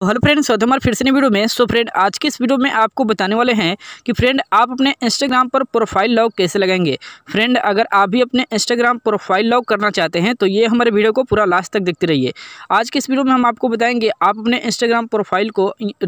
तो hello friends स्वागत हमारे फिर से वीडियो में सो फ्रेंड आज के इस वीडियो में आपको बताने वाले हैं कि फ्रेंड आप अपने इंस्टाग्राम पर प्रोफाइल लॉक कैसे लगाएंगे फ्रेंड अगर आप भी अपने इंस्टाग्राम प्रोफाइल लॉक करना चाहते हैं तो ये हमारे वीडियो को पूरा लास्ट तक देखते रहिए आज के इस वीडियो में हम आपको बताएंगे आप अपने इंस्टाग्राम प्रोफाइल को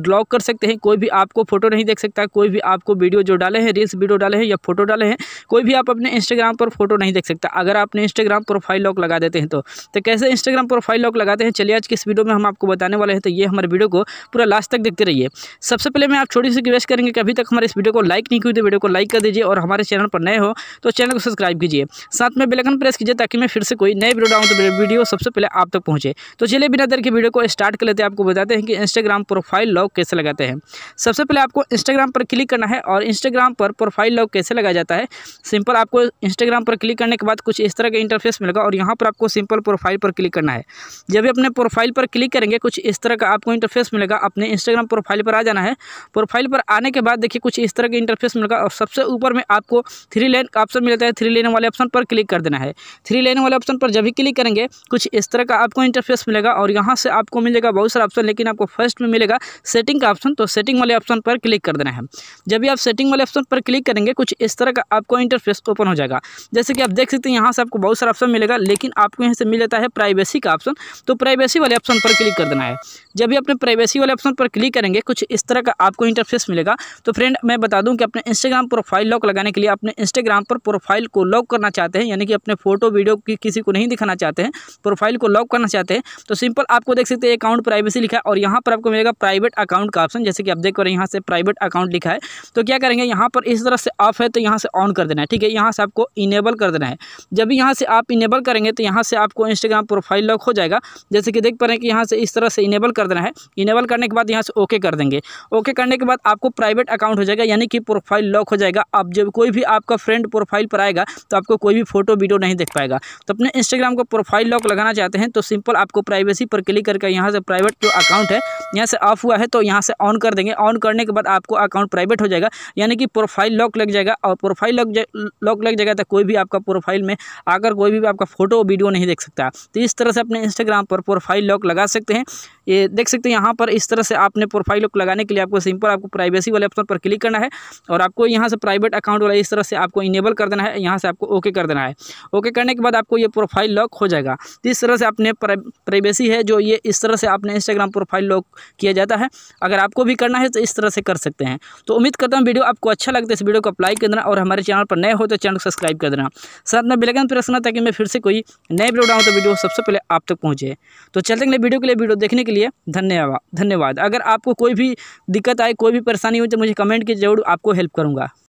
लॉक कर सकते हैं कोई भी आपको फोटो नहीं देख सकता कोई भी आपको वीडियो जो डाले हैं रील्स वीडियो डाले हैं या फोटो डाले हैं कोई भी आप अपने इंस्टाग्राम पर फोटो नहीं देख सकता अगर आपने इंस्टाग्राम प्रोफाइल लॉक लगा देते हैं तो, तो कैसे इंस्टाग्राम प्रोफाइल लॉक लगाते हैं चलिए आज के इस वीडियो में हम आपको बताने वाले हैं तो ये हमारे वीडियो को पूरा लास्ट तक देखते रहिए सबसे पहले मैं आप छोटी सी रिक्वेस्ट करेंगे कि अभी तक हमारे इस वीडियो को लाइक नहीं की तो वीडियो को लाइक कर दीजिए और हमारे चैनल पर नए हो तो चैनल को सब्सक्राइब कीजिए साथ में बेलकन प्रेस कीजिए ताकि मैं फिर से कोई नए वीडियो डालूँ तो वीडियो सबसे पहले आप तक पहुँचे तो चलिए बिना देर के वीडियो को स्टार्ट कर लेते हैं आपको बताते हैं कि इंस्टाग्राम प्रोफाइल लॉक कैसे लगाते हैं सबसे पहले आपको इंस्टाग्राम पर क्लिक करना है और इंस्टाग्राम पर प्रोफाइल लॉक कैसे लगाया जाता है सिंपल आपको इंस्टाग्राम पर क्लिक करने के बाद कुछ इस तरह का इंटरफेस मिलेगा और यहाँ पर आपको सिंपल प्रोफाइल पर क्लिक करना है जब भी अपने प्रोफाइल पर क्लिक करेंगे कुछ इस तरह का आपको इंटरफेस इंटरफेस मिलेगा अपने इंस्टाग्राम प्रोफाइल पर आ जाना है प्रोफाइल पर आने के बाद देखिए कुछ इस तरह के इंटरफेस मिलेगा और सबसे ऊपर में आपको थ्री लेन का ऑप्शन मिलता है थ्री लेन वाले ऑप्शन पर क्लिक कर देना है थ्री लेन वाले ऑप्शन पर जब भी क्लिक करेंगे कुछ इस तरह का आपको इंटरफेस मिलेगा और यहाँ से आपको मिलेगा बहुत सारा ऑप्शन लेकिन आपको फर्स्ट में मिलेगा सेटिंग का ऑप्शन तो सेटिंग वाले ऑप्शन पर क्लिक कर देना है जब भी आप सेटिंग वाले ऑप्शन पर क्लिक करेंगे कुछ इस तरह का आपको इंटरफेस ओपन हो जाएगा जैसे कि आप देख सकते हैं यहाँ से आपको बहुत सारा ऑप्शन मिलेगा लेकिन आपको यहाँ से मिल जाता है प्राइवेसी का ऑप्शन तो प्राइवेसी वाले ऑप्शन पर क्लिक कर देना है जब भी अपने प्राइवेसी वाले ऑप्शन पर क्लिक करेंगे कुछ इस तरह का आपको इंटरफेस मिलेगा तो फ्रेंड मैं बता दूं कि अपने इंस्टाग्राम प्रोफाइल लॉक लगाने के लिए अपने इंस्टाग्राम पर प्रोफाइल को लॉक करना चाहते हैं यानी कि अपने फोटो वीडियो की किसी को नहीं दिखाना चाहते हैं प्रोफाइल को लॉक करना चाहते हैं तो सिंपल आपको देख सकते हैं अकाउंट प्राइवेसी लिखा है और यहाँ पर आपको मिलेगा प्राइवेट अकाउंट का ऑप्शन जैसे कि आप देख पा रहे हैं यहाँ से प्राइवेट अकाउंट लिखा है तो क्या करेंगे यहाँ पर इस तरह से ऑफ है तो यहाँ से ऑन कर देना है ठीक है यहाँ से आपको इनेबल कर देना है जब भी यहाँ से आप इनेबल करेंगे तो यहाँ से आपको इंस्टाग्राम प्रोफाइल लॉक हो जाएगा जैसे कि देख पा रहे हैं कि यहाँ से इस तरह से इनेबल कर देना है इनेबल करने के बाद यहाँ से ओके कर देंगे ओके करने के बाद आपको प्राइवेट अकाउंट हो जाएगा यानी कि प्रोफाइल लॉक हो जाएगा अब जब कोई भी आपका फ्रेंड प्रोफाइल पर आएगा तो आपको कोई भी फोटो वीडियो नहीं देख पाएगा तो अपने इंस्टाग्राम को प्रोफाइल लॉक लगाना चाहते हैं तो सिंपल आपको प्राइवेसी पर क्लिक करके यहाँ से प्राइवेट जो अकाउंट है यहाँ से ऑफ हुआ है तो यहाँ से ऑन कर देंगे ऑन करने के बाद आपको अकाउंट प्राइवेट हो जाएगा यानी कि प्रोफाइल लॉक लग जाएगा और प्रोफाइल लॉक लॉक लग जाएगा तो कोई भी आपका प्रोफाइल में आकर कोई भी आपका फोटो वीडियो नहीं देख सकता तो इस तरह से अपने इंस्टाग्राम पर प्रोफाइल लॉक लगा सकते हैं ये देख सकते हैं यहाँ पर इस तरह से आपने प्रोफाइल को लगाने के लिए आपको सिंपल आपको प्राइवेसी वाले ऑप्शन पर क्लिक करना है और आपको यहाँ से प्राइवेट अकाउंट वाला इस तरह से आपको इनेबल कर देना है यहाँ से आपको ओके कर देना है ओके करने के बाद आपको ये प्रोफाइल लॉक हो जाएगा तो इस तरह से आपने प्राइवेसी है जो ये इस तरह से आपने इंस्टाग्राम प्रोफाइल लॉक किया जाता है अगर आपको भी करना है तो इस तरह से कर सकते हैं तो उम्मीद करता हूँ वीडियो आपको अच्छा लगता है इस वीडियो को अप्लाई कर देना और हमारे चैनल पर नए हो तो चैनल को सब्सक्राइब कर देना साथ में बिलगन पर रखना ताकि मैं फिर से कोई नए वीडियो डालूँ तो वीडियो सबसे पहले आप तक पहुँचे तो चलते अगले वीडियो के लिए वीडियो देखने के लिए धन्यवाद धन्यवाद अगर आपको कोई भी दिक्कत आए कोई भी परेशानी हो तो मुझे कमेंट के ज़रूर आपको हेल्प करूँगा